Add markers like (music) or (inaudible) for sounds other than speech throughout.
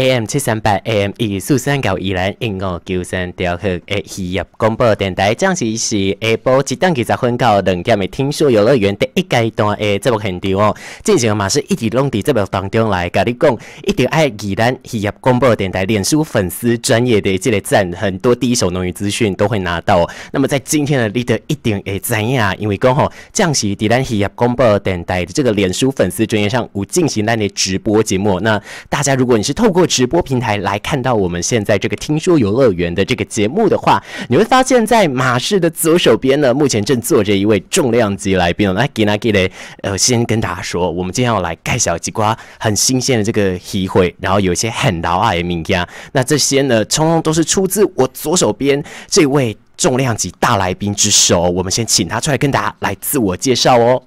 AM 七三八 AM 一四三九二零零五九三调去的喜业广播电台，这样子是下播七点二十分到两点的天数游乐园第一阶段的节目现场哦。这时候嘛是一直拢在节目当中来甲你讲，一定爱喜业喜业广播电台脸书粉丝专业的这类赞，很多第一手农业资讯都会拿到。那么在今天的 leader 一点诶赞呀，因为刚好这样子，喜业喜业广播电台的这个脸书粉丝专业上有进行咱的直播节目。那大家如果你是透过直播平台来看到我们现在这个《听说游乐园》的这个节目的话，你会发现在马氏的左手边呢，目前正坐着一位重量级来宾。来，给拿给来，呃，先跟大家说，我们今天要来盖小鸡瓜很新鲜的这个机会，然后有一些很老爱的名家，那这些呢，通通都是出自我左手边这位重量级大来宾之手。我们先请他出来跟大家来自我介绍哦。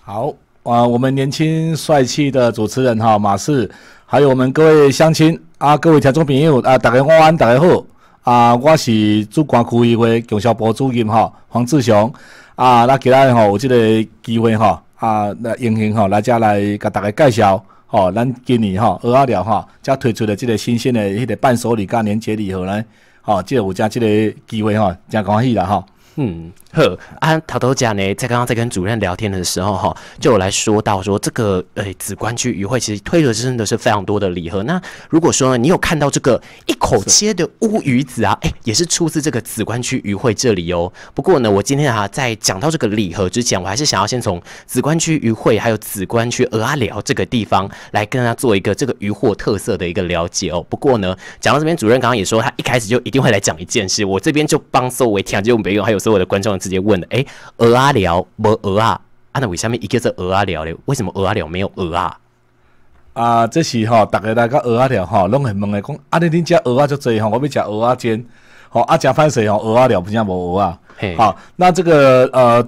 好。啊，我们年轻帅气的主持人哈马氏，还有我们各位乡亲啊，各位听众朋友啊，大家晚安，大家好啊，我是主管区议会供销部主任哈，黄志雄啊，那今天哈有这个机会哈啊，来荣幸吼来家来给大家介绍吼。咱今年哈二二条哈，才推出的这个新鲜的迄个伴手礼加年节礼盒呢，哦，这有加这个机会哈，真高兴啦吼。嗯呵，啊，陶头讲呢，在刚刚在跟主任聊天的时候，哈，就有来说到说这个呃，紫关区鱼会其实推的是真的是非常多的礼盒。那如果说你有看到这个一口切的乌鱼子啊，哎，也是出自这个紫关区鱼会这里哦。不过呢，我今天啊在讲到这个礼盒之前，我还是想要先从紫关区鱼会还有紫关区鹅阿寮这个地方来跟大家做一个这个渔获特色的一个了解哦。不过呢，讲到这边，主任刚刚也说，他一开始就一定会来讲一件事，我这边就帮收尾，听起就没用，还有。所有的观众直接问的，哎，鹅啊廖无鹅啊？啊，那为什么一个是鹅啊廖呢？为什么鹅啊廖没有鹅啊？啊，这是哈，大家来家鹅仔廖哈，拢会问诶，讲，啊，你恁家鹅仔足多哈，我要吃鹅仔煎，好啊，吃番薯吼，鹅仔廖不只无鹅啊。好，那这个呃，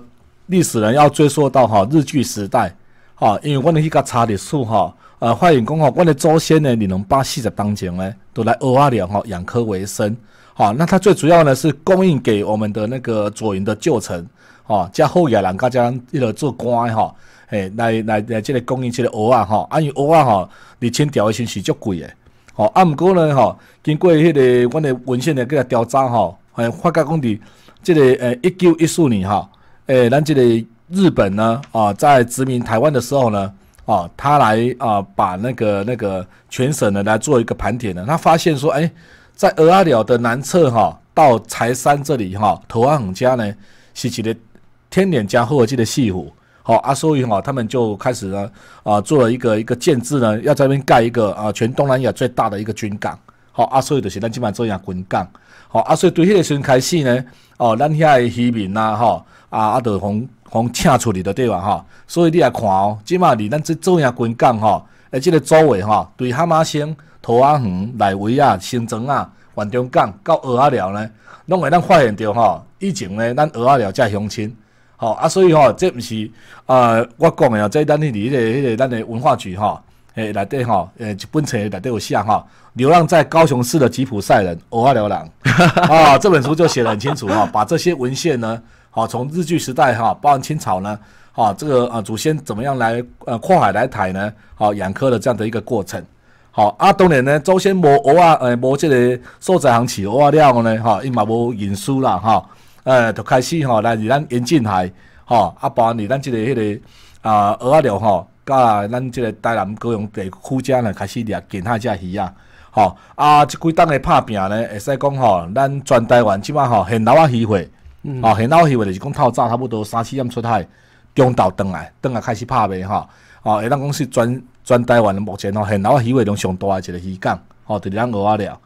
历史呢要追溯到哈日据时代，好，因为我的迄个差的数哈，呃，发现讲哈，我的祖先呢，二零把四十当中呢，都来鹅仔廖哈养科为生。好，那它最主要呢是供应给我们的那个左营的旧城，哦，加后雅兰，加上一路做官哈，哎，来来来，这里供应这个蚵仔哈，因为蚵仔哈，你千条一斤是足贵的，哦，啊唔过呢哈，经过迄个阮的文献的个调查哈，哎，发觉讲弟，这个呃一九一四年哈，诶，咱这个日本呢啊，在殖民台湾的时候呢，啊，他来啊把那个那个全省的来做一个盘点呢，他发现说哎。在鹅阿寮的南侧哈，到柴山这里哈，投岸很佳呢。是一个天脸加后头几个细湖。好，阿所以哈，他们就开始呢啊，做了一个一个建制呢，要在那边盖一个啊，全东南亚最大的一个军港。好，阿所以就是咱即摆做一下军港。好，阿所以对迄个时阵开始呢，哦，咱遐的渔民呐，哈啊，阿都方方请出去的对嘛哈。所以你来看哦，即嘛离咱这做一下军港哈，诶，这个周围哈，对蛤蟆星。桃阿园、莱维亚、新庄啊、万忠港到蚵阿寮呢，拢会咱发现到吼，以前呢，咱蚵阿寮才相亲，吼，啊，所以吼，这毋是呃，我讲的哦，在咱迄里，那个迄个咱的文化局吼，诶，内底吼，诶，一本册内底有写吼，流浪在高雄市的吉普赛人，鹅阿寮人 (laughs) 啊，这本书就写的很清楚哈，把这些文献呢，好，从日据时代哈，包含清朝呢，啊，这个啊，祖先怎么样来呃，跨海来台呢，好，养科的这样的一个过程。吼啊，当然呢，祖先无蚵啊，诶，无即个所在行饲蚵啊料呢，吼伊嘛无运输啦，吼诶，就开始吼来自咱引进来，吼啊，包含伫咱即个迄个啊蚵仔料吼，甲咱即个台南高雄地区遮呢开始掠近海遮鱼啊，吼啊，即几当诶拍拼呢，会使讲吼，咱全台湾即摆吼现捞啊鱼货，吼现捞鱼货就是讲透早差不多三四点出海，中昼转来，转来开始拍拼吼、哦，会当讲是全。专台湾的目前哦，很老尾欢上大的一个鱼港，哦，对，两个阿廖。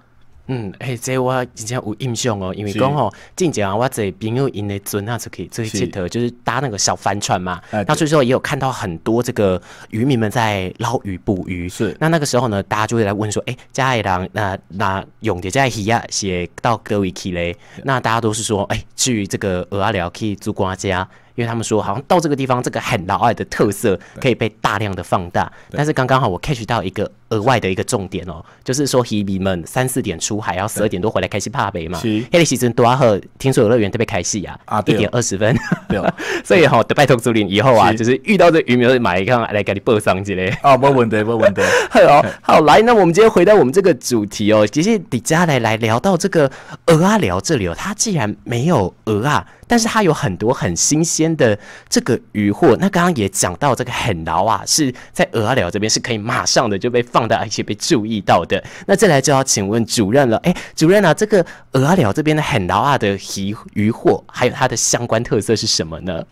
嗯，哎，这我真正有印象哦，因为讲哦，之前啊我这朋友因那尊那出去出去佚佗，就是搭那个小帆船嘛。那所以说也有看到很多这个渔民们在捞鱼捕鱼。是。那那个时候呢，大家就会来问说，哎，家里人那那永的在溪亚写到各位去嘞？那大家都是说，哎，至于这个阿廖去煮瓜家。因为他们说，好像到这个地方，这个很老外的特色可以被大量的放大。但是刚刚好，我 catch 到一个额外的一个重点哦，就是说，Hebe 们三四点出海，然后十二点多回来开始爬北嘛。黑里其实多好，听说游乐园特别开戏啊，啊，一点二十分，对。(laughs) 所以哈，拜托主林以后啊，就是遇到这鱼苗买一个来给你报上去嘞。啊，没问题，没问题。(laughs) 好，好来，那我们今天回到我们这个主题哦。其实底下来来聊到这个鹅啊，聊这里哦，它既然没有鹅啊。但是它有很多很新鲜的这个鱼货。那刚刚也讲到这个很螯啊，是在俄阿这边是可以马上的就被放到而且被注意到的。那再来就要请问主任了，哎，主任啊，这个俄阿这边的很螯啊的鱼鱼货，还有它的相关特色是什么呢？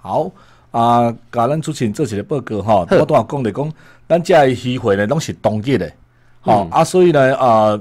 好啊，个咱出钱做这个报告哈，我都要讲的讲，咱这鱼货呢，拢是冬季的，好啊，所以呢啊，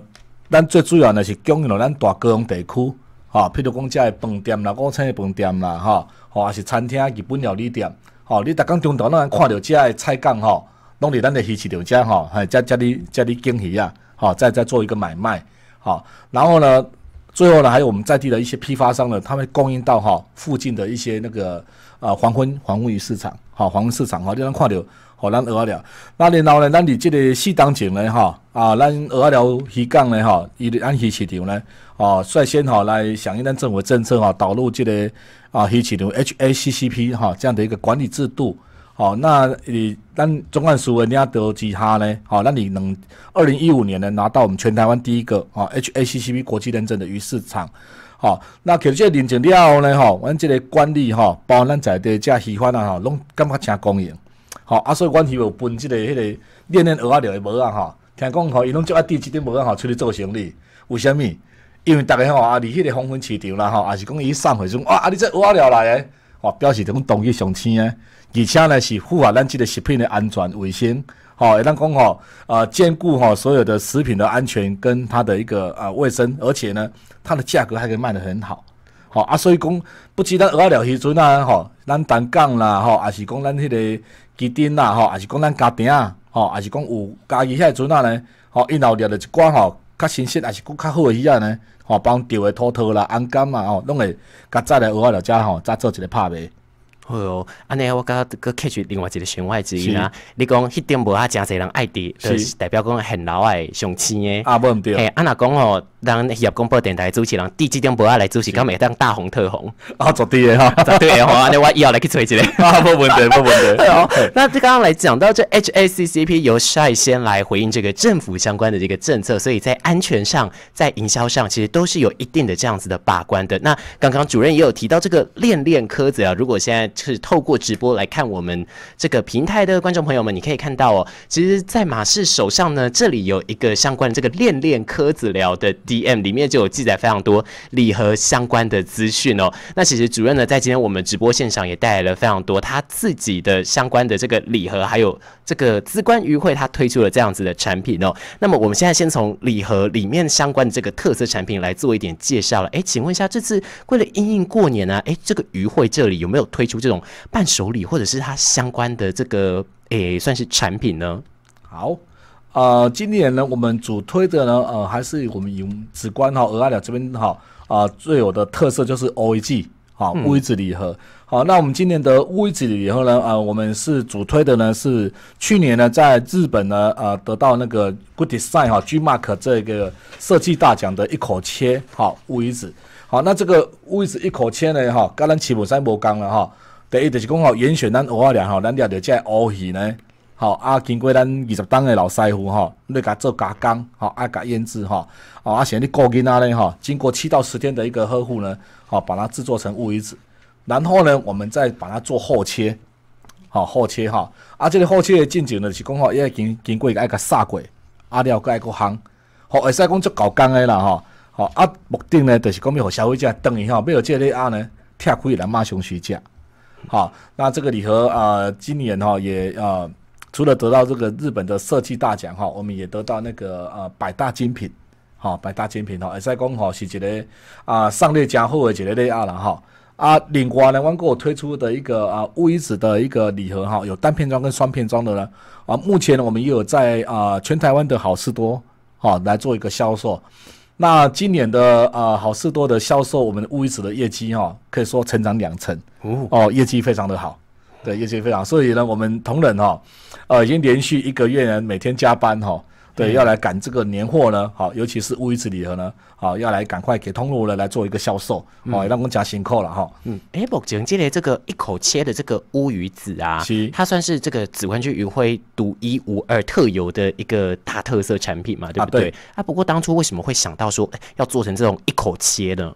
咱最主要呢是供应了咱大各种地区。啊，譬如讲，遮个饭店啦，五星个饭店啦，吼，吼，也是餐厅，日本料理店，吼，你逐工中拢通看到遮个菜港，吼，拢伫咱的鱼市场遮，吼，还遮遮里遮里惊鱼啊，吼，再再做一个买卖，吼，然后呢，最后呢，还有我们在地的一些批发商呢，他们供应到吼附近的一些那个啊黄昏黄昏鱼市场，吼，黄昏市场，吼，你样看到咱难饿了，那然后呢，咱伫即个四当前呢，吼。啊，咱蚵了寮鱼港呢，吼，伊咱鱼市场呢，哦，率先吼来响应咱政府政策吼，导入即个啊鱼市场 HACCP 哈这样的一个管理制度，吼那你咱中岸熟的领导之下呢，吼、咱那你能二零一五年呢拿到我们全台湾第一个啊 HACCP 国际认证的鱼市场，吼那其实认证了后呢，吼、我即个管理吼包咱在地遮喜欢啊，吼，拢感觉正公允，吼啊，所以阮是有分即个迄个练练蚵啊，寮的无啊，吼。听讲吼，伊拢做阿弟即底无吼，出去做生意，为啥物？因为逐个吼，阿你迄个黄昏市场啦吼，也是讲伊送火时阵，哇，阿你这挖料来诶，吼，表示等于同于上天诶，而且呢是符合咱即个食品的安全卫生，吼，咱讲吼，呃，兼顾吼所有的食品的安全跟它的一个呃卫生，而且呢，它的价格还可以卖得很好，吼啊，所以讲，不止咱瓦料时阵啊，吼，咱单杠啦，吼，也是讲咱迄个基底啦，吼，也是讲咱家庭。啊，吼，也是讲有家己遐船仔呢？吼，伊后掠着一寡吼，较新鲜，也是国较好诶鱼仔呢。吼，帮钓诶拖拖啦、红杆嘛，吼，拢会较早来蚵仔了，遮吼再做一个拍卖。哦安尼我刚刚搁 catch 另外一个弦外之音啊。你讲迄顶无啊，诚侪人爱就是代表讲现老诶上青诶。啊，无毋对。嘿，安若讲吼。当业广播电台主持人，第几档博爱来主持，搞每当大红特红。啊，昨天的哈，昨天的红啊，你我以后来去吹一个。(laughs) 啊，没问题，没问题。(laughs) 那刚刚来讲到这 HACCP，由率先来回应这个政府相关的这个政策，所以在安全上，在营销上，其实都是有一定的这样子的把关的。那刚刚主任也有提到这个恋恋科子啊，如果现在是透过直播来看我们这个平台的观众朋友们，你可以看到哦，其实，在马氏手上呢，这里有一个相关的这个恋恋科子聊的。DM 里面就有记载非常多礼盒相关的资讯哦。那其实主任呢，在今天我们直播现场也带来了非常多他自己的相关的这个礼盒，还有这个资关余会他推出了这样子的产品哦。那么我们现在先从礼盒里面相关的这个特色产品来做一点介绍了。哎，请问一下，这次为了应应过年呢，哎，这个余会这里有没有推出这种伴手礼，或者是他相关的这个诶，算是产品呢？好。呃，今年呢，我们主推的呢，呃，还是我们永紫光哈，鹅阿鸟这边哈，啊，最有的特色就是 OAG 哈，乌鱼子礼盒。好，那我们今年的乌鱼子礼盒呢，啊，我们是主推的呢，是去年呢，在日本呢，呃，得到那个 Good Design 哈，G Mark 这个设计大奖的一口切哈，乌鱼子。好，那这个乌鱼子一口切呢，哈，刚刚起步三伯刚了哈，第一就是讲好严选咱俄阿鸟哈，咱鸟的在 o a 呢。好啊，经过咱二十档的老师傅吼，你甲做加工，吼啊，甲腌制吼，啊，啊，像你果根安尼吼，经过七到十天的一个呵护呢，好，把它制作成乌鱼子，然后呢，我们再把它做后切，好，后切哈，啊，这个后切的进酒呢是吼，好要经经过爱甲杀过，啊，了个爱个行，好，会使讲足够工的啦吼，好，啊，目的呢就是讲要互消费者等吼，下，买即个里啊呢，拆开来马上去食。好，那这个礼盒啊，今年哈也呃。除了得到这个日本的设计大奖哈，我们也得到那个呃百大精品，哈百大精品哈，耳塞工哈是一个啊上列加后的觉个类啊了哈啊领国台湾给我推出的一个啊乌伊子的一个礼盒哈，有单片装跟双片装的呢。啊。目前呢，我们也有在啊全台湾的好事多哈来做一个销售。那今年的啊好事多的销售，我们的乌伊子的业绩哈，可以说成长两成哦，业绩非常的好。对，业绩非常。所以呢，我们同仁哈，呃，已经连续一个月呢，每天加班哈，对，要来赶这个年货呢，好，尤其是乌鱼子礼盒呢，好，要来赶快给通路呢来做一个销售，好，让我们加辛苦了哈。嗯，哎，宝总，接下来这个一口切的这个乌鱼子啊，它算是这个紫川区鱼会独一无二特有的一个大特色产品嘛，对不对？啊，不过当初为什么会想到说要做成这种一口切呢？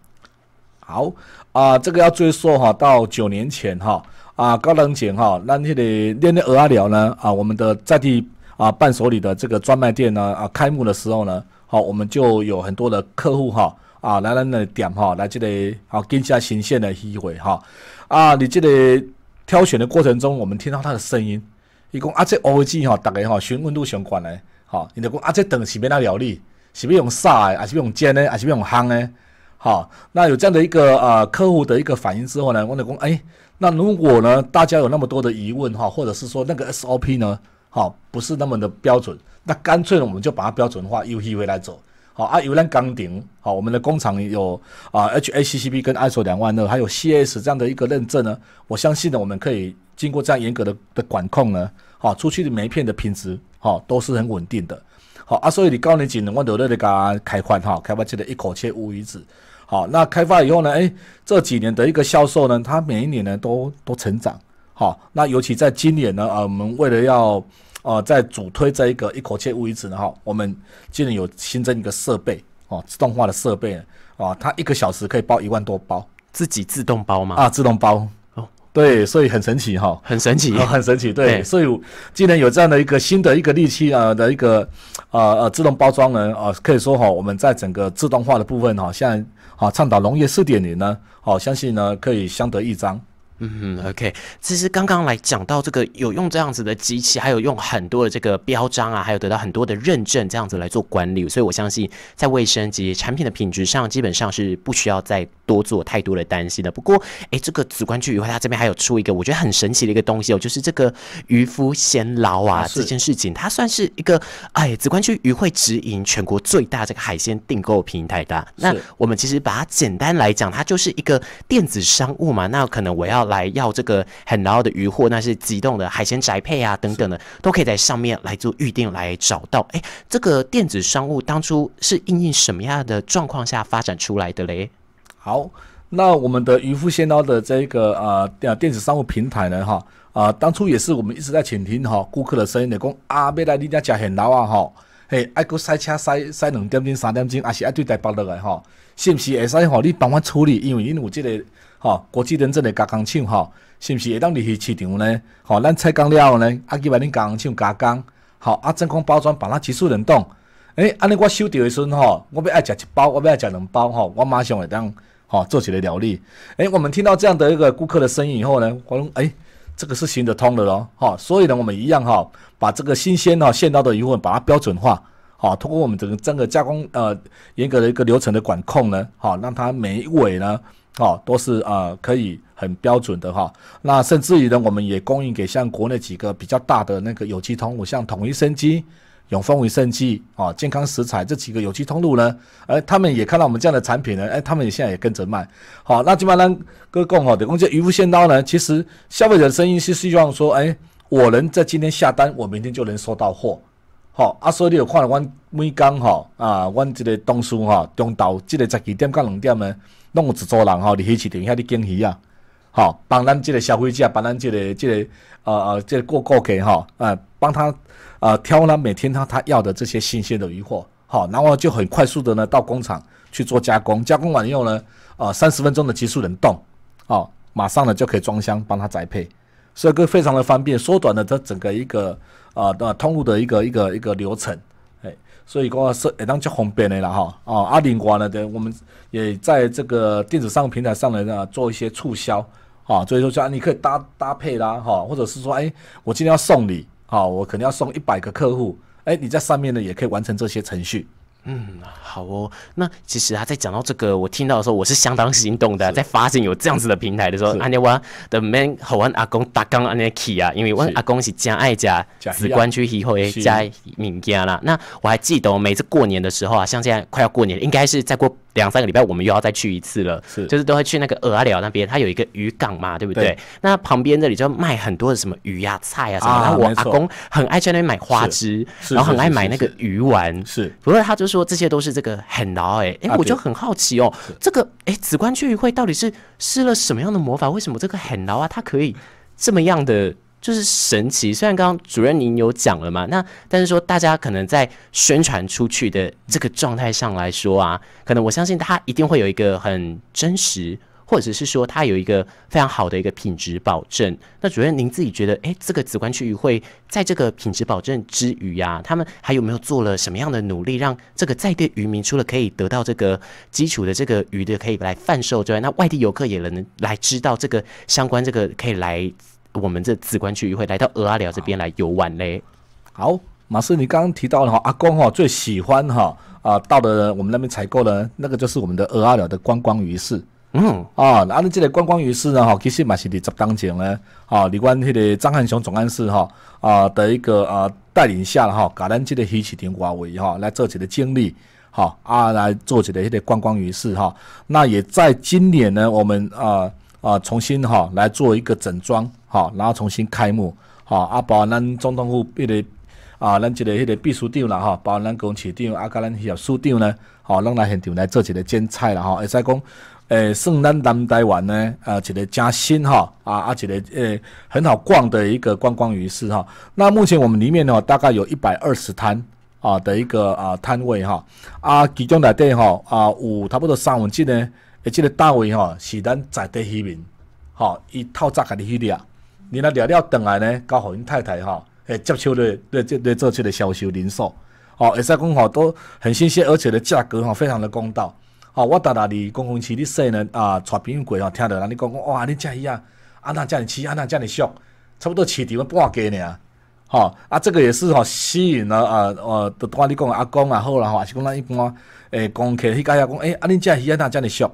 好啊，这个要追溯哈，到九年前哈。啊，高冷姐哈，那这里练练鹅阿聊呢？啊，我们的在地啊，伴手礼的这个专卖店呢，啊，开幕的时候呢，好，我们就有很多的客户哈，啊，来咱的店哈，来这里好，增加新鲜的机会哈。啊，你这里挑选的过程中，我们听到他的声音，伊讲啊，这鹅鸡哈，大家哈，询问度相关的哈，伊就讲啊，这等是边阿料理，是是用杀诶，还是用煎的，还是用烘的？好，那有这样的一个呃客户的一个反应之后呢，我就讲哎。那如果呢，大家有那么多的疑问哈，或者是说那个 SOP 呢，好不是那么的标准，那干脆我们就把它标准化，UH 回来走，好啊，有那钢顶，好，我们的工厂有啊 HACCP 跟 ISO 两万二，还有 CS 这样的一个认证呢，我相信呢，我们可以经过这样严格的的管控呢，好，出去的每一片的品质，好，都是很稳定的，好啊，所以你高年级人，我都在那个开欢哈，开发起来一口切乌鱼子。好，那开发以后呢？哎，这几年的一个销售呢，它每一年呢都都成长。好，那尤其在今年呢，呃，我们为了要，呃，在主推这一个一口气无一止呢，哈，我们今年有新增一个设备，哦，自动化的设备，啊，它一个小时可以包一万多包，自己自动包吗？啊，自动包。对，所以很神奇哈，很神奇，很神奇，对，所以今年有这样的一个新的一个利器，呃的一个，呃呃，自动包装呢，啊，可以说哈，我们在整个自动化的部分，哈，像。啊，倡导农业四点零呢，哦，相信呢可以相得益彰。嗯，OK，其实刚刚来讲到这个有用这样子的机器，还有用很多的这个标章啊，还有得到很多的认证这样子来做管理，所以我相信在卫生及产品的品质上，基本上是不需要再多做太多的担心的。不过，哎，这个紫光区鱼会它这边还有出一个我觉得很神奇的一个东西哦，就是这个渔夫先捞啊这件事情，它算是一个哎，紫光区鱼会直营全国最大这个海鲜订购平台的。那我们其实把它简单来讲，它就是一个电子商务嘛，那可能我要。来要这个很捞的鱼货，那些急冻的海鲜宅配啊等等的，都可以在上面来做预定来找到。哎，这个电子商务当初是应用什么样的状况下发展出来的嘞？好，那我们的渔夫先捞的这个呃电电子商务平台呢，哈啊，当初也是我们一直在倾听哈顾客的声音，讲啊，要来你家食很捞啊，哈，嘿，爱过塞车塞塞两点钟三点钟，也是爱对台北落来，哈，是不是会使？哈，你帮我处理，因为您有这个。好，国际认证的加工厂吼，是不是会当入去市场呢？好，咱采工了呢，啊，去把恁加工厂加工，好，啊真空包装，把它急速冷冻。诶，安尼我收到的时阵哈，我要爱食一包，我要爱食两包吼，我马上会当，好，做起来料理。诶，我们听到这样的一个顾客的声音以后呢，我们诶，这个是行得通的咯，好，所以呢，我们一样哈，把这个新鲜哦、现到的鱼货，把它标准化，好，通过我们整个整个加工呃严格的一个流程的管控呢，好，让它每一尾呢。好，都是呃可以很标准的哈。那甚至于呢，我们也供应给像国内几个比较大的那个有机通路，像统一生机、永丰为生机啊健康食材这几个有机通路呢。哎，他们也看到我们这样的产品呢，哎，他们也现在也跟着卖。好，那基本上各共哈，的共这渔夫鲜刀呢，其实消费者的声音是希望说，哎，我能在今天下单，我明天就能收到货。好，啊，所以你有看我每天哈啊，我这个同事哈，中道这个十二点到两点呢。弄个自助人吼，你开始钓下你捡鱼啊，好帮咱这个消费者，帮咱这个这个呃呃，这个顾客哈，呃帮他呃挑他每天他他要的这些新鲜的鱼货，好，然后就很快速的呢到工厂去做加工，加工完以后呢，呃三十分钟的急速冷冻，哦，马上呢就可以装箱帮他载配，所以个非常的方便，缩短了它整个一个呃呃通路的一个一个一个流程。所以讲是也当较方便的啦哈，啊另外呢，呢，我们也在这个电子商务平台上来呢做一些促销啊，所以说叫你可以搭搭配啦哈，或者是说哎，我今天要送礼啊，我肯定要送一百个客户，哎你在上面呢也可以完成这些程序。嗯，好哦。那其实啊，在讲到这个，我听到的时候，我是相当心动的。在发现有这样子的平台的时候，阿尼 h 的 man 和我阿公打刚阿尼起啊，因为我阿公是加爱加紫关区以后诶加民家啦。那我还记得，每次过年的时候啊，像现在快要过年，应该是再过。两三个礼拜，我们又要再去一次了，是，就是都会去那个俄阿寮那边，它有一个渔港嘛，对不对？那旁边这里就卖很多的什么鱼呀、菜啊什么。我阿公很爱在那边买花枝，然后很爱买那个鱼丸。是，不过他就说这些都是这个很牢哎，哎，我就很好奇哦，这个哎，紫冠聚鱼会到底是施了什么样的魔法？为什么这个很牢啊？它可以这么样的？就是神奇，虽然刚刚主任您有讲了嘛，那但是说大家可能在宣传出去的这个状态上来说啊，可能我相信他一定会有一个很真实，或者是说他有一个非常好的一个品质保证。那主任您自己觉得，哎，这个紫观区域会在这个品质保证之余呀，他们还有没有做了什么样的努力，让这个在地渔民除了可以得到这个基础的这个鱼的可以来贩售之外，那外地游客也能来知道这个相关这个可以来。我们这紫光区会来到鹅阿寮这边来游玩嘞。好，马斯，你刚刚提到哈，阿公哈最喜欢哈啊，到的我们那边采购了那个就是我们的鹅阿寮的观光鱼市。嗯啊，那阿你记得观光鱼市呢？哈，其实嘛是第十当前呢，啊，李冠希的张汉雄总干事哈啊的一个啊带领下哈，搞咱这个喜气亭华为哈来做起的经历哈啊来做起的一个观光鱼市哈。那也在今年呢，我们啊啊重新哈来做一个整装。好，然后重新开幕。好，啊，包括咱总统府迄个啊，咱一个迄个秘书长啦，吼，包括咱公司长，啊，甲咱副司长呢，吼，拢来现场来做一个剪彩啦，吼，会使讲，诶，算咱南台湾呢，啊，一个诚新哈，啊，啊，一个诶，很好逛的一个观光鱼市哈。那目前我们里面呢，大概有一百二十摊啊的一个啊摊位哈，啊，其中内底哈，啊，有差不多三分之一呢，诶，这个单位哈，是咱在地居民，哈，伊透早开始去掠。你若聊聊回来呢，交互因太太吼，诶，接触咧对即对做即的销售零售，哦，会使讲吼都很新鲜，而且的价格吼非常的公道，哦，我逐大伫公共区你说呢，啊，带朋友过吼，听着人哩讲讲，哇，恁遮鱼啊，啊那遮样饲啊那遮样俗，熟，差不多吃掉半价呢，哈，啊，这个也是吼吸引了啊，呃，都我你讲阿公啊好啦，吼，还是讲咱一般诶，工客去介遐讲，诶，啊恁遮鱼啊那遮样俗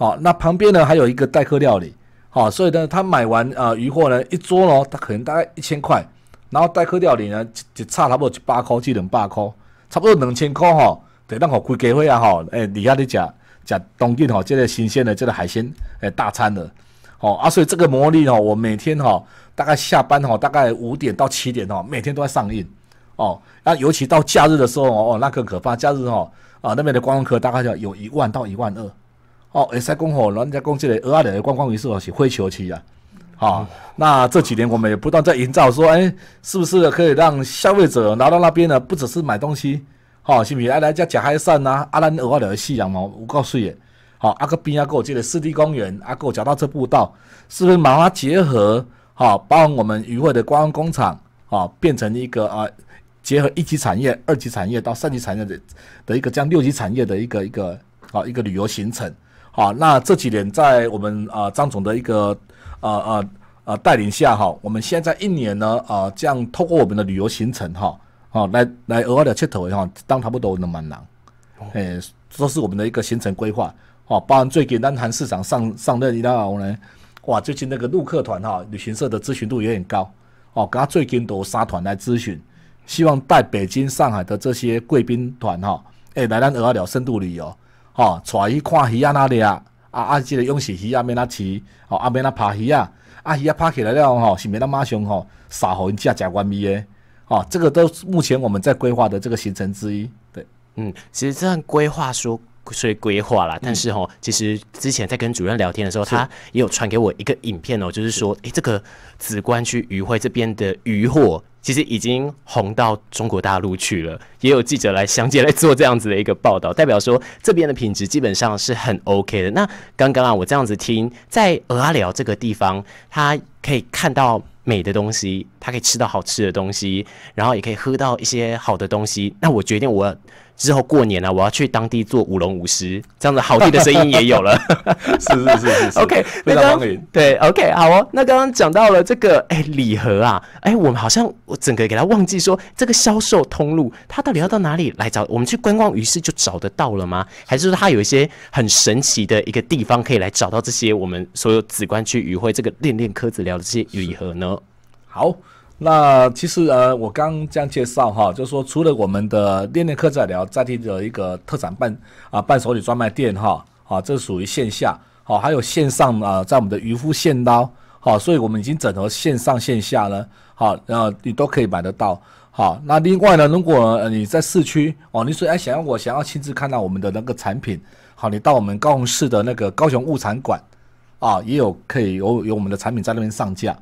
熟，那旁边呢还有一个代客料理。好，所以呢，他买完呃鱼货呢，一桌咯，他可能大概一千块，然后代客料理呢，就差差不多一八块，至两八块，差不多两千块哈。得让我开家伙啊哈，哎，底下咧吃吃当地吼，这个新鲜的这个海鲜哎，大餐的。哦啊，所以这个魔力哦，我每天哈，大概下班哈，大概五点到七点哦，每天都在上映。哦，那尤其到假日的时候哦，那更可怕。假日哦，啊那边的观光客大概要有一万到一万二。哦，生态工火，人家讲这个鹅阿的观光鱼是哦，是灰球去啊，好，那这几年我们也不断在营造说，哎，是不是可以让消费者拿到那边呢？不只是买东西，好，是不是？来这家假海山呐，阿兰鹅瓦的夕阳嘛，我告诉你，好，阿个边阿个这个湿地公园，阿个脚踏车步道，是不是把它结合？好，包含我们渔会的观光工厂，好，变成一个啊，结合一级产业、二级产业到三级产业的的一个这样六级产业的一个一个好一个旅游行程。好，那这几年在我们啊张总的一个啊啊啊带领下哈，我们现在一年呢啊，这样透过我们的旅游行程哈，啊、来来额外的切头哈，当差不多能满囊，哎，这是我们的一个行程规划。哦，包含最简单谈市场上上任一后呢，哇，最近那个陆客团哈，旅行社的咨询度有点高哦，跟他最近都沙团来咨询，希望带北京、上海的这些贵宾团哈，哎，来咱额外的深度旅游。哦，带去看鱼啊哪里啊？啊啊，即个用死鱼啊，免咱饲，哦，啊免咱拍鱼啊，啊鱼啊拍起来了吼，是免咱马上吼撒河食食完咪诶，哦，这个都目前我们在规划的这个行程之一。对，嗯，其实这样规划说说规划啦，但是吼，其实之前在跟主任聊天的时候，他也有传给我一个影片哦，就是说，诶，这个紫观区渔会这边的渔获。其实已经红到中国大陆去了，也有记者来相解来做这样子的一个报道，代表说这边的品质基本上是很 OK 的。那刚刚啊，我这样子听，在俄阿廖这个地方，他可以看到美的东西，他可以吃到好吃的东西，然后也可以喝到一些好的东西。那我决定我。之后过年呢，我要去当地做舞龙舞狮，这样子好听的声音也有了。(laughs) 是是是是。OK，非常欢迎。对，OK，好哦。那刚刚讲到了这个，哎，礼盒啊，哎，我们好像我整个给他忘记说，这个销售通路他到底要到哪里来找？我们去观光鱼市就找得到了吗？还是说他有一些很神奇的一个地方可以来找到这些我们所有紫光区鱼会这个恋恋科子聊的这些礼盒呢？好。那其实呃，我刚这样介绍哈，就是说除了我们的恋恋客在聊在地的一个特产伴啊伴手礼专卖店哈啊，这属于线下好，还有线上啊，在我们的渔夫现刀好，所以我们已经整合线上线下了好，呃，你都可以买得到好。那另外呢，如果你在市区哦，你说哎想要我想要亲自看到我们的那个产品好，你到我们高雄市的那个高雄物产馆啊，也有可以有有我们的产品在那边上架。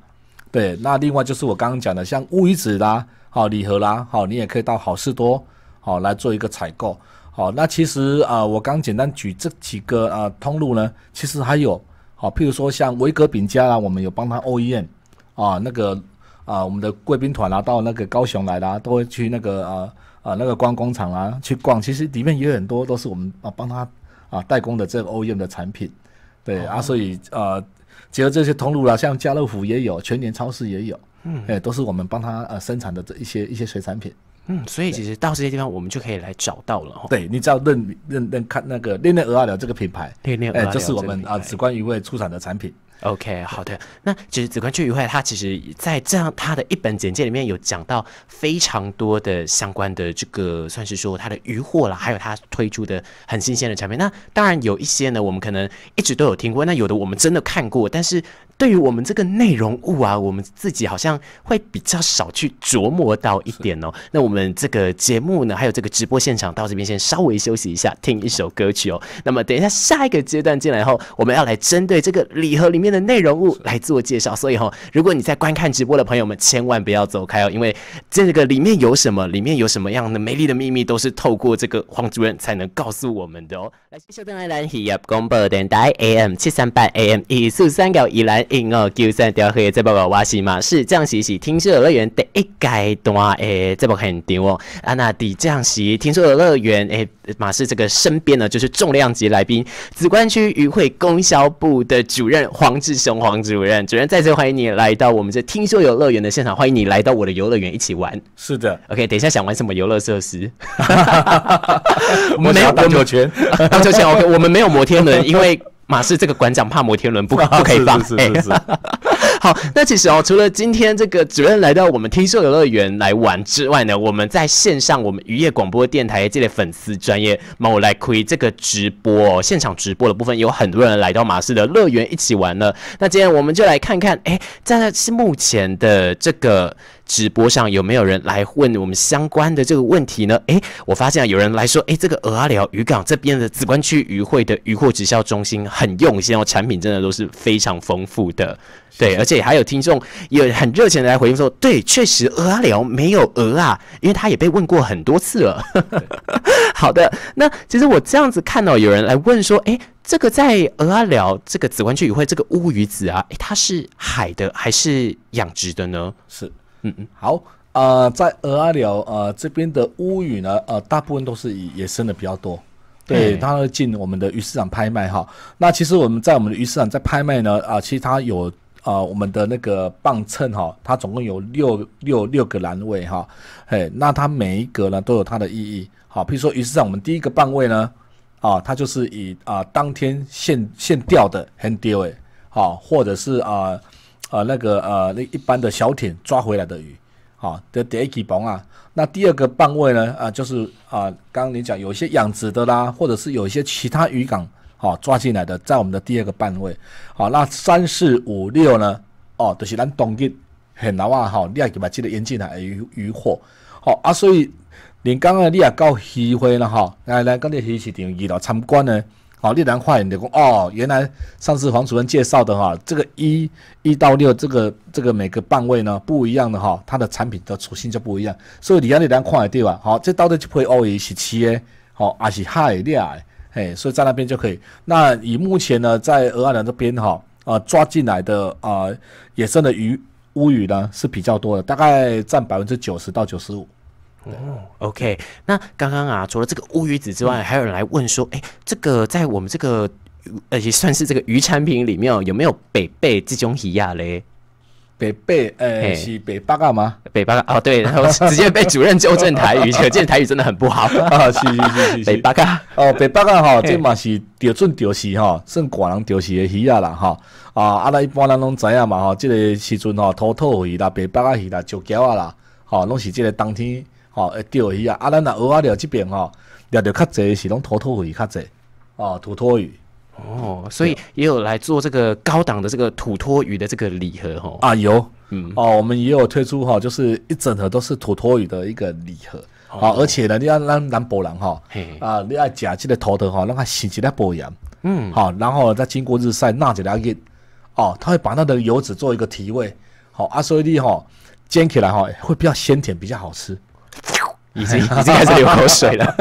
对，那另外就是我刚刚讲的，像乌鱼子啦，好礼盒啦，好，你也可以到好事多好来做一个采购。好，那其实啊，我刚简单举这几个呃通路呢，其实还有好，譬如说像维格饼家啦，我们有帮他 OEM 啊，那个啊，我们的贵宾团啦，到那个高雄来啦，都会去那个啊啊那个观光厂啦去逛，其实里面也有很多都是我们啊帮他啊代工的这个 OEM 的产品。对啊，所以啊。只有这些通路了，像家乐福也有，全年超市也有，嗯，哎，都是我们帮他呃生产的这一些一些水产品，嗯，所以其实到这些地方我们就可以来找到了，对，你只要认认认看那个恋恋鹅阿的这个品牌，恋恋鹅哎，就是我们啊紫关鱼味出产的产品。OK，好的。那其实子官趣鱼会，他其实在这样他的一本简介里面有讲到非常多的相关的这个，算是说他的鱼货了，还有他推出的很新鲜的产品。那当然有一些呢，我们可能一直都有听过；那有的我们真的看过，但是对于我们这个内容物啊，我们自己好像会比较少去琢磨到一点哦。那我们这个节目呢，还有这个直播现场，到这边先稍微休息一下，听一首歌曲哦。那么等一下下一个阶段进来后，我们要来针对这个礼盒里面。的内容物来自我介绍，所以哈，如果你在观看直播的朋友们，千万不要走开哦，因为这个里面有什么，里面有什么样的美丽的秘密，都是透过这个黄主任才能告诉我们的哦。来，先收登来兰喜业广播电台 AM 七三八 AM 一四三九一兰英二九三调黑，再爸爸哇西马是这样降洗听说游乐园第一阶段诶，这目很场哦。啊，那第样洗听说游乐园诶。马是这个身边呢，就是重量级来宾，紫光区与会供销部的主任黄。志雄黄主任，主任再次欢迎你来到我们这听说游乐园的现场，欢迎你来到我的游乐园一起玩。是的，OK，等一下想玩什么游乐设施？(laughs) 我们没有保球 (laughs) 圈，荡秋千 OK，我们没有摩天轮，因为马氏这个馆长怕摩天轮，不 (laughs) 不可以放。好，那其实哦，除了今天这个主任来到我们听说游乐园来玩之外呢，我们在线上，我们渔业广播电台这类粉丝专业，帮我来亏这个直播现场直播的部分，有很多人来到马氏的乐园一起玩了。那今天我们就来看看，哎，这是目前的这个。直播上有没有人来问我们相关的这个问题呢？诶，我发现有人来说，诶，这个鹅阿寮渔港这边的紫川区渔会的渔货直销中心很用心哦，产品真的都是非常丰富的。对，而且还有听众也很热情的来回应说，对，确实鹅阿寮没有鹅啊，因为他也被问过很多次了。(laughs) 好的，那其实我这样子看到有人来问说，诶，这个在鹅阿寮这个紫川区渔会这个乌鱼子啊，哎，它是海的还是养殖的呢？是。嗯嗯，好啊，在俄阿寮啊这边的乌宇呢，呃，大部分都是以野生的比较多。对，它会进我们的鱼市场拍卖哈。那其实我们在我们的鱼市场在拍卖呢，啊，其实它有啊，我们的那个磅秤哈，它总共有六六六个栏位哈。嘿，那它每一格呢都有它的意义。好，比如说鱼市场，我们第一个磅位呢，啊，它就是以啊当天现现钓的很钓哎，好，或者是啊。啊，那个呃，那一般的小艇抓回来的鱼，好，的第一帮啊。那第二个半位呢，啊，就是啊，刚刚你讲有一些养殖的啦，或者是有一些其他渔港好抓进来的，在我们的第二个半位。好，那三四五六呢，哦，就是咱冬季很难啊哈，你也去把记得引进来鱼鱼货？好啊，所以你刚刚你也搞喜会了哈，来来跟你喜是点一路参观呢？好，丽南快，你讲哦，原来上次黄主任介绍的哈，这个一一到六，这个这个每个半位呢不一样的哈，它的产品的属性就不一样，所以你按丽南快也对吧？好，这到底这批鳄鱼是七诶，好还是海猎诶？哎，所以在那边就可以。那以目前呢，在俄安南这边哈，啊抓进来的啊野生的鱼乌鱼呢是比较多的，大概占百分之九十到九十五。哦，OK。那刚刚啊，除了这个乌鱼子之外，还有人来问说，哎，这个在我们这个呃，也算是这个鱼产品里面，有没有北贝这种鱼啊？嘞？北贝，呃，是北八啊吗？北巴，哦，对，然后直接被主任纠正台语，可见台语真的很不好 (laughs) 啊。是是是是，北八嘎，哦，北八嘎哈，这嘛是钓准钓死哈，算寡人钓死的鱼啊啦哈。啊，阿拉一般人拢知影嘛哈，这个时阵吼，土土鱼啦，北北啊鱼啦，石桥啊啦，哈，拢是这个冬天。哦，钓鱼啊，啊，咱呐蚵仔钓这边哦，钓钓较济是拢土托鱼较济，哦，土托鱼。哦，所以也有来做这个高档的这个土托鱼的这个礼盒哦。啊，有，嗯，哦，我们也有推出哈，就是一整盒都是土托鱼的一个礼盒。好，而且呢，你按咱南博人哈，啊，你爱夹这个土豆，哈，咱还洗起来保养，嗯，好，然后再经过日晒起几印，哦，它会把它的油脂做一个提味，好，啊，所以你哈煎起来哈会比较鲜甜，比较好吃。已经 (laughs) 已经开始流口水了。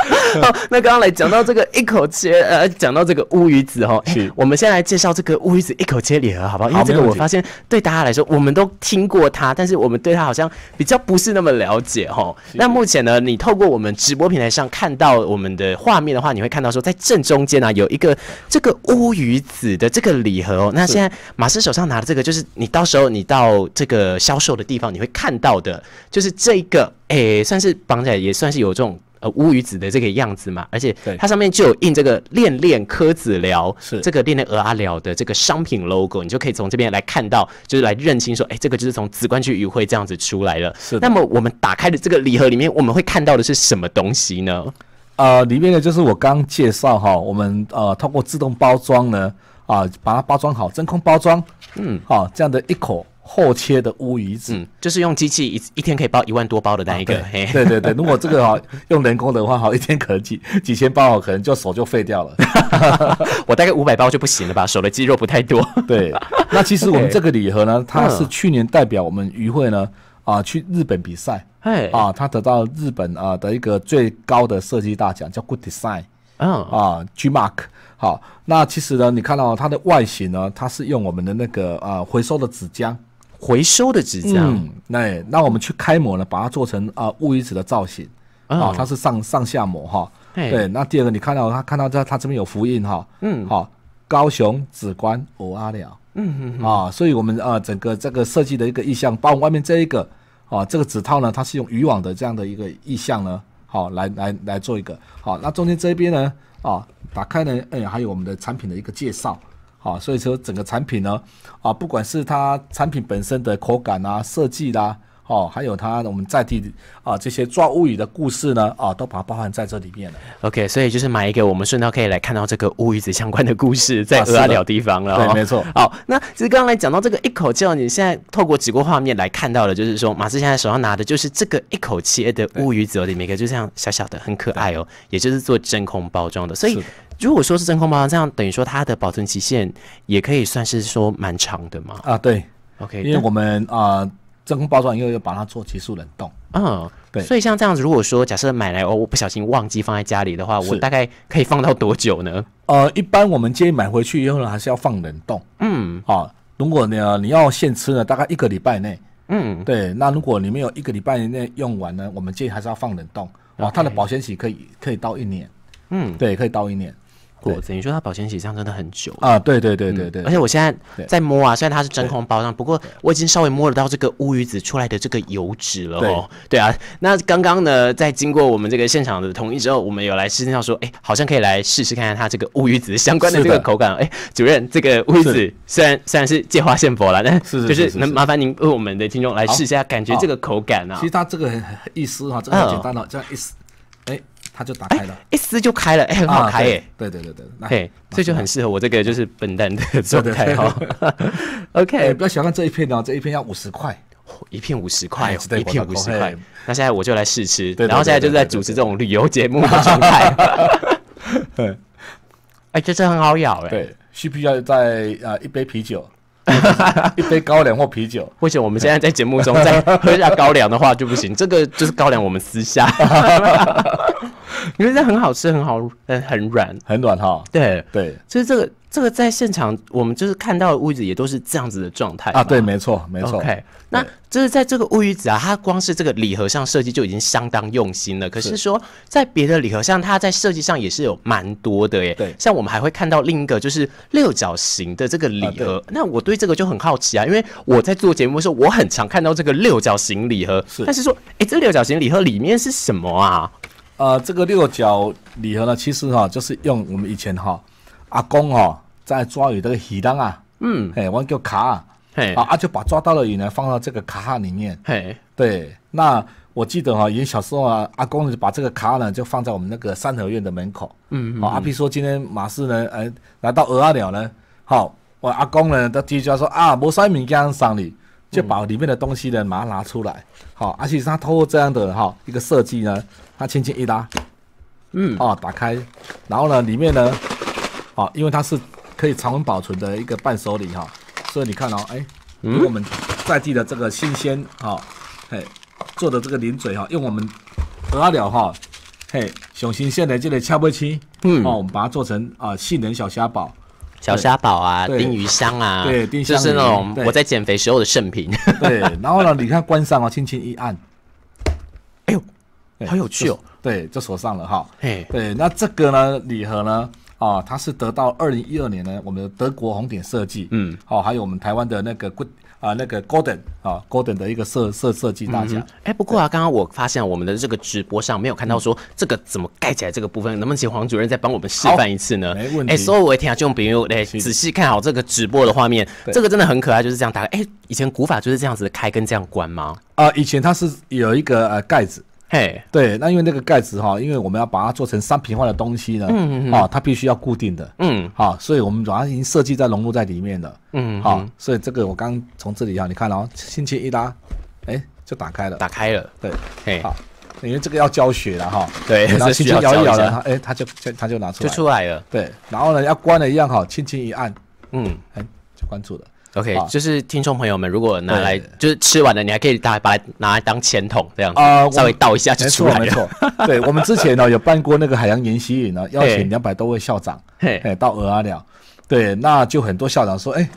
(laughs) 那刚刚来讲到这个一口气，呃，讲到这个乌鱼子哈，我们先来介绍这个乌鱼子一口气礼盒，好不好？因为这个我发现对大家来说，我们都听过它，但是我们对它好像比较不是那么了解哈。那目前呢，你透过我们直播平台上看到我们的画面的话，你会看到说，在正中间呢有一个这个乌鱼子的这个礼盒哦。那现在马师手上拿的这个，就是你到时候你到这个销售的地方，你会看到的就是这个，诶，算是。绑起来也算是有这种呃乌鱼子的这个样子嘛，而且它上面就有印这个恋恋科子寮，是这个恋恋鹅阿寮的这个商品 logo，你就可以从这边来看到，就是来认清说，哎，这个就是从紫观区渔会这样子出来了。是，那么我们打开的这个礼盒里面，我们会看到的是什么东西呢？呃，里面呢就是我刚介绍哈，我们呃通过自动包装呢啊把它包装好，真空包装，嗯，啊这样的一口。厚切的乌鱼子，嗯，就是用机器一一天可以包一万多包的那一个，对对对。如果这个啊用人工的话，哈一天可能几 (laughs) 几千包，可能就手就废掉了。(laughs) 我大概五百包就不行了吧，手的肌肉不太多。(laughs) 对，那其实我们这个礼盒呢，它是去年代表我们于会呢啊去日本比赛，哎，啊他得到日本啊的一个最高的设计大奖，叫 Good Design，嗯，啊 G Mark。好，那其实呢，你看到它的外形呢，它是用我们的那个呃回收的纸浆。回收的指甲，嗯，那那我们去开模呢，把它做成啊，乌鱼子的造型啊，它是上上下模哈，对。那第二个，你看到它看到这，它这边有福印哈，嗯，好，高雄紫关五阿廖，嗯嗯啊，所以我们呃整个这个设计的一个意向，包括外面这一个啊，这个指套呢，它是用渔网的这样的一个意向呢，好来来来做一个好，那中间这边呢啊，打开呢，哎，还有我们的产品的一个介绍。好，所以说整个产品呢，啊，不管是它产品本身的口感啊、设计啦，哦，还有它我们在地啊这些抓乌鱼的故事呢，啊，都把它包含在这里面了。OK，所以就是买一个，我们顺道可以来看到这个乌鱼子相关的故事，在鹅了地方了。对，没错。好，那其实刚刚来讲到这个一口气，你现在透过几个画面来看到的，就是说马斯现在手上拿的就是这个一口气的乌鱼子里面一个，就像小小的很可爱哦，也就是做真空包装的，所以。如果说是真空包装，这样等于说它的保存期限也可以算是说蛮长的嘛。啊，对，OK，因为我们啊真空包装以后要把它做急速冷冻。嗯，对。所以像这样子，如果说假设买来哦，我不小心忘记放在家里的话，我大概可以放到多久呢？呃，一般我们建议买回去以后呢，还是要放冷冻。嗯。啊，如果你你要现吃呢，大概一个礼拜内。嗯。对，那如果你们有一个礼拜内用完呢，我们建议还是要放冷冻。啊。它的保鲜期可以可以到一年。嗯。对，可以到一年。果子，你说它保鲜期样真的很久啊？对对对对对，而且我现在在摸啊，虽然它是真空包装，不过我已经稍微摸得到这个乌鱼子出来的这个油脂了哦。对啊，那刚刚呢，在经过我们这个现场的同意之后，我们有来试一下，说哎，好像可以来试试看看它这个乌鱼子相关的这个口感。哎，主任，这个乌鱼子虽然虽然是借花献佛了，但是就是能麻烦您为我们的听众来试一下，感觉这个口感啊。其实它这个意思哈，这个简单了，这样一撕。它就打开了，一撕就开了，哎，很好开耶，对对对对，嘿，这就很适合我这个就是笨蛋的状态哈。(laughs) OK，不要喜欢看这一片哦，这一片要五十块，一片五十块，一片五十块。那现在我就来试吃，然后现在就是在主持这种旅游节目状态。(laughs) 哎，这真很好咬哎。对，需不需要再呃一杯啤酒？(laughs) 一杯高粱或啤酒或者我们现在在节目中再喝下高粱的话就不行，这个就是高粱，我们私下。因为这很好吃，很好，嗯，很软，很软哈。对对，就是这个这个在现场我们就是看到的乌鱼子也都是这样子的状态啊。对，没错没错。OK，那这是在这个乌鱼子啊，它光是这个礼盒上设计就已经相当用心了。可是说在别的礼盒上，它在设计上也是有蛮多的耶。对，像我们还会看到另一个就是六角形的这个礼盒。那我对这个就很好奇啊，因为我在做节目的时候，我很常看到这个六角形礼盒，但是说，哎，这六角形礼盒里面是什么啊？呃，这个六角礼盒呢，其实哈就是用我们以前哈阿公哈在抓鱼那个鱼缸啊，嗯，哎，我叫卡，嘿，啊，他就把抓到了鱼呢，放到这个卡哈里面，嘿，对，那我记得哈，以前小时候啊，阿公就把这个卡呢，就放在我们那个三合院的门口，嗯嗯，好，阿 P 说今天马氏呢，哎，来到鹅阿鸟呢，好，我阿公呢，他第一句话说啊，不塞米江上里，就把里面的东西呢马上拿出来，好，而且他通过这样的哈一个设计呢。它轻轻一拉，嗯，哦，打开，然后呢，里面呢，哦，因为它是可以常温保存的一个伴手礼哈，所以你看哦，哎，用我们在地的这个新鲜啊，嘿，做的这个零嘴哈，用我们阿拉哈，嘿，雄心现在这里敲不齐，嗯，哦，我们把它做成啊，杏仁小虾堡，小虾堡啊，丁鱼香啊，对，丁香就是那种我在减肥时候的圣品，(laughs) 对，然后呢，你看关上啊，轻轻一按。好有趣哦！对，就锁上了哈。嘿，对，那这个呢，礼盒呢，啊，它是得到二零一二年呢，我们的德国红点设计，嗯，哦，还有我们台湾的那个 Good 啊，那个 Golden 啊，Golden 的一个设设设计大奖。哎，不过啊，刚刚我发现我们的这个直播上没有看到说这个怎么盖起来这个部分，能不能请黄主任再帮我们示范一次呢？哎，所以我的天啊，就不用哎，仔细看好这个直播的画面，这个真的很可爱，就是这样打开。哎，以前古法就是这样子开跟这样关吗？啊，以前它是有一个呃盖子。嘿，对，那因为那个盖子哈，因为我们要把它做成商品化的东西呢，啊，它必须要固定的，嗯，啊，所以我们主要已经设计在融入在里面的，嗯，啊，所以这个我刚从这里哈，你看后轻轻一拉，哎，就打开了，打开了，对，嘿，好，因为这个要教学了哈，对，然后轻轻摇一摇了，哎，它就就它就拿出来，就出来了，对，然后呢要关了一样哈，轻轻一按，嗯，哎，就关住了。OK，就是听众朋友们，如果拿来就是吃完了，你还可以打把它拿来当钱筒这样子稍微倒一下就出来了。没错，没错。(laughs) 对，我们之前呢有办过那个海洋研习营呢，邀请两百多位校长，哎，到鹅啊了，对，那就很多校长说，哎，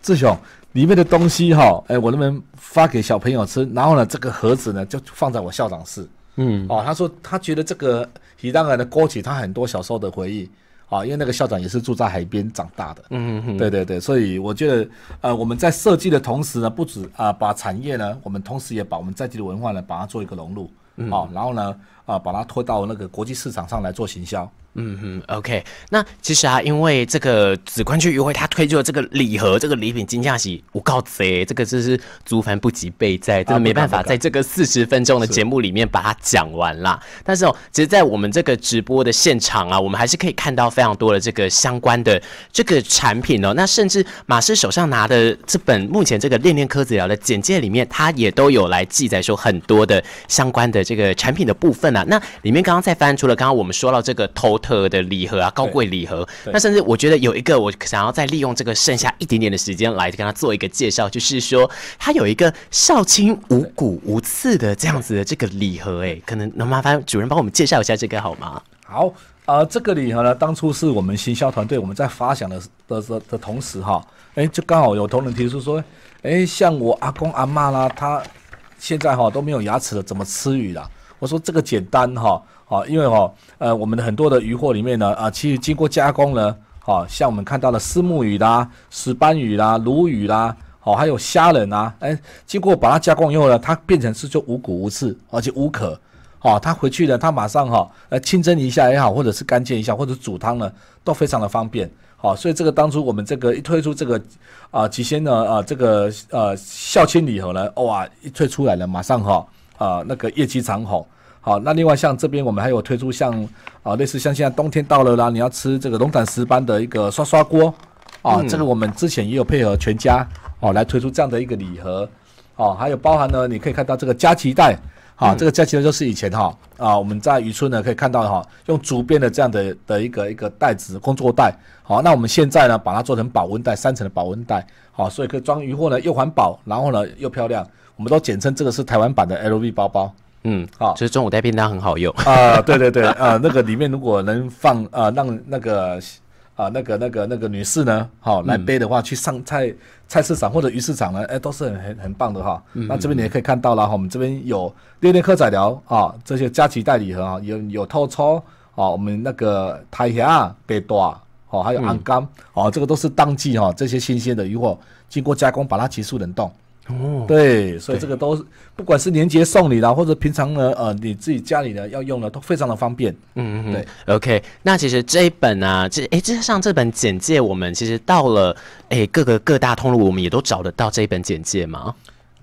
志雄里面的东西哈，哎，我能不能发给小朋友吃，然后呢这个盒子呢就放在我校长室，嗯，哦，他说他觉得这个，当然的勾起他很多小时候的回忆。啊，因为那个校长也是住在海边长大的，嗯对对对，所以我觉得，呃，我们在设计的同时呢，不止啊，把产业呢，我们同时也把我们在地的文化呢，把它做一个融入，啊，然后呢，啊，把它拖到那个国际市场上来做行销。嗯哼，OK，那其实啊，因为这个紫光去约会他推出了这个礼盒，这个礼品金价系，我告贼，这个真是足凡不及备在，真的没办法在这个四十分钟的节目里面把它讲完啦。但是哦，其实，在我们这个直播的现场啊，我们还是可以看到非常多的这个相关的这个产品哦。那甚至马师手上拿的这本目前这个《恋恋科子聊》的简介里面，他也都有来记载说很多的相关的这个产品的部分啊。那里面刚刚在翻，除了刚刚我们说到这个头。特的礼盒啊，高贵礼盒。那甚至我觉得有一个，我想要再利用这个剩下一点点的时间来跟他做一个介绍，就是说它有一个少青无骨无刺的这样子的这个礼盒，哎，可能能麻烦主任帮我们介绍一下这个好吗？好，呃，这个礼盒呢，当初是我们新销团队我们在发想的的的的同时哈，哎，就刚好有同仁提出说，哎，像我阿公阿妈啦，他现在哈都没有牙齿了，怎么吃鱼啦？我说这个简单哈。好，因为哦，呃，我们的很多的鱼货里面呢，啊，其实经过加工呢，啊，像我们看到的丝目鱼啦、石斑鱼啦、鲈鱼啦，好，还有虾仁啊，哎，经过把它加工以后呢，它变成是就无骨无刺，而且无壳，哈，它回去了，它马上哈，呃，清蒸一下也好，或者是干煎一下，或者煮汤呢，都非常的方便，好，所以这个当初我们这个一推出这个啊，极鲜呢，啊，这个呃，孝亲礼盒呢，哇，一推出来了，马上哈，啊，那个业绩长虹。好，那另外像这边我们还有推出像啊类似像现在冬天到了啦，你要吃这个龙胆石斑的一个刷刷锅啊，这个我们之前也有配合全家哦来推出这样的一个礼盒哦，还有包含呢，你可以看到这个加急袋啊，这个加旗袋就是以前哈啊我们在渔村呢可以看到哈用竹编的这样的的一个一个袋子工作袋，好，那我们现在呢把它做成保温袋，三层的保温袋，好，所以可以装鱼货呢又环保，然后呢又漂亮，我们都简称这个是台湾版的 LV 包包。嗯，好，其实中午带便当很好用啊，对对对，啊，那个里面如果能放啊，让那个啊，那个那个那个女士呢，好来背的话，去上菜菜市场或者鱼市场呢，哎，都是很很很棒的哈。那这边你也可以看到了哈，我们这边有六六客仔聊啊，这些加禽代理盒啊，有有套抽啊，我们那个台霞贝多哦，还有 a n g 哦，这个都是当季哈，这些新鲜的鱼货经过加工把它急速冷冻。哦，对，所以这个都不管是年节送礼啦，或者平常呢，呃，你自己家里的要用的，都非常的方便。嗯嗯对，OK。那其实这一本啊，这哎，就像这本简介，我们其实到了哎各个各大通路，我们也都找得到这一本简介嘛。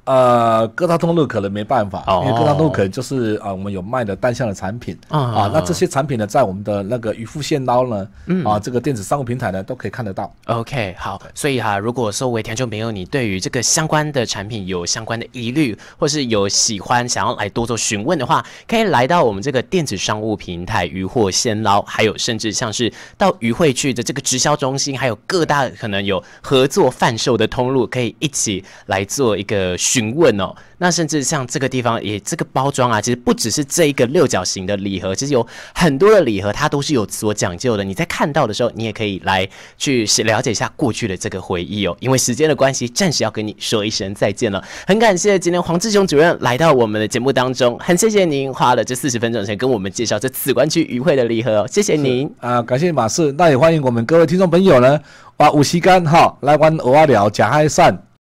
呃，各大通路可能没办法，因为各大通路可能就是啊，我们有卖的单向的产品啊，那这些产品呢，在我们的那个渔富鲜捞呢，啊，这个电子商务平台呢，都可以看得到。OK，好，所以哈，如果说尾听众朋友你对于这个相关的产品有相关的疑虑，或是有喜欢想要来多做询问的话，可以来到我们这个电子商务平台渔获鲜捞，还有甚至像是到渔会去的这个直销中心，还有各大可能有合作贩售的通路，可以一起来做一个。询问哦，那甚至像这个地方也这个包装啊，其实不只是这一个六角形的礼盒，其实有很多的礼盒它都是有所讲究的。你在看到的时候，你也可以来去了解一下过去的这个回忆哦。因为时间的关系，暂时要跟你说一声再见了。很感谢今天黄志雄主任来到我们的节目当中，很谢谢您花了这四十分钟时间跟我们介绍这紫关区余会的礼盒哦，谢谢您啊，感谢马氏，那也欢迎我们各位听众朋友呢，把五息间哈，来玩偶尔聊加嗨散。